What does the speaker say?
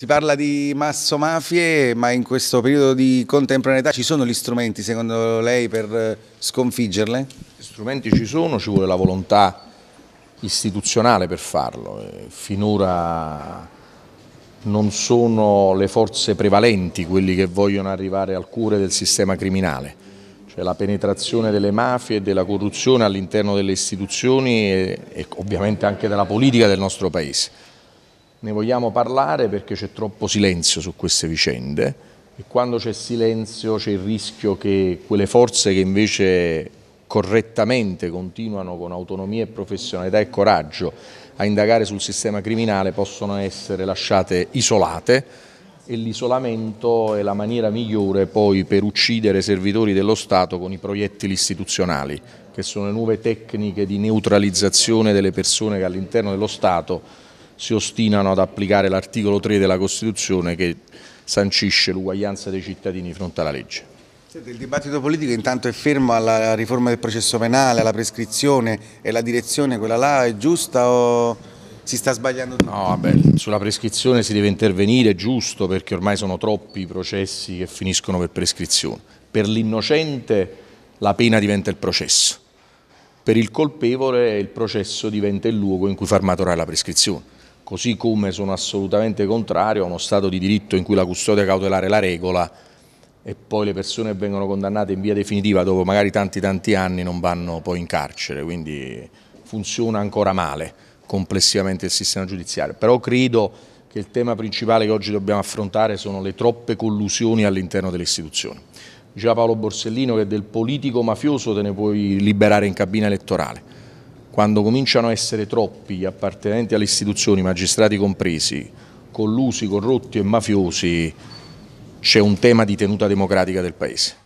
Si parla di masso mafie, ma in questo periodo di contemporaneità ci sono gli strumenti, secondo lei, per eh, sconfiggerle? Gli strumenti ci sono, ci vuole la volontà istituzionale per farlo. Eh, finora non sono le forze prevalenti quelli che vogliono arrivare al cuore del sistema criminale, cioè la penetrazione delle mafie e della corruzione all'interno delle istituzioni e, e ovviamente anche della politica del nostro Paese ne vogliamo parlare perché c'è troppo silenzio su queste vicende e quando c'è silenzio c'è il rischio che quelle forze che invece correttamente continuano con autonomia e professionalità e coraggio a indagare sul sistema criminale possono essere lasciate isolate e l'isolamento è la maniera migliore poi per uccidere servitori dello Stato con i proiettili istituzionali, che sono le nuove tecniche di neutralizzazione delle persone che all'interno dello Stato si ostinano ad applicare l'articolo 3 della Costituzione che sancisce l'uguaglianza dei cittadini fronte alla legge. Il dibattito politico intanto è fermo alla riforma del processo penale, alla prescrizione e la direzione quella là è giusta o si sta sbagliando tutto? No, vabbè, sulla prescrizione si deve intervenire, giusto, perché ormai sono troppi i processi che finiscono per prescrizione. Per l'innocente la pena diventa il processo, per il colpevole il processo diventa il luogo in cui far maturare la prescrizione così come sono assolutamente contrario a uno Stato di diritto in cui la custodia cautelare è la regola e poi le persone vengono condannate in via definitiva dopo magari tanti tanti anni non vanno poi in carcere, quindi funziona ancora male complessivamente il sistema giudiziario. Però credo che il tema principale che oggi dobbiamo affrontare sono le troppe collusioni all'interno delle istituzioni. Diceva Paolo Borsellino che del politico mafioso te ne puoi liberare in cabina elettorale quando cominciano a essere troppi gli appartenenti alle istituzioni, magistrati compresi, collusi, corrotti e mafiosi, c'è un tema di tenuta democratica del Paese.